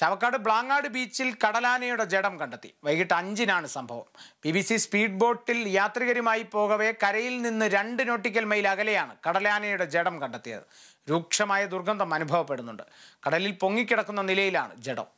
ചവക്കാട് ബ്ലാങ്ങാട് ബീച്ചിൽ കടലാനയുടെ ജഡം കണ്ടെത്തി വൈകിട്ട് അഞ്ചിനാണ് സംഭവം പി ബി സി സ്പീഡ് ബോട്ടിൽ യാത്രികരുമായി പോകവേ കരയിൽ നിന്ന് രണ്ട് നോട്ടിക്കൽ മൈൽ അകലെയാണ് കടലാനയുടെ ജഡം കണ്ടെത്തിയത് രൂക്ഷമായ ദുർഗന്ധം അനുഭവപ്പെടുന്നുണ്ട് കടലിൽ പൊങ്ങിക്കിടക്കുന്ന നിലയിലാണ് ജഡം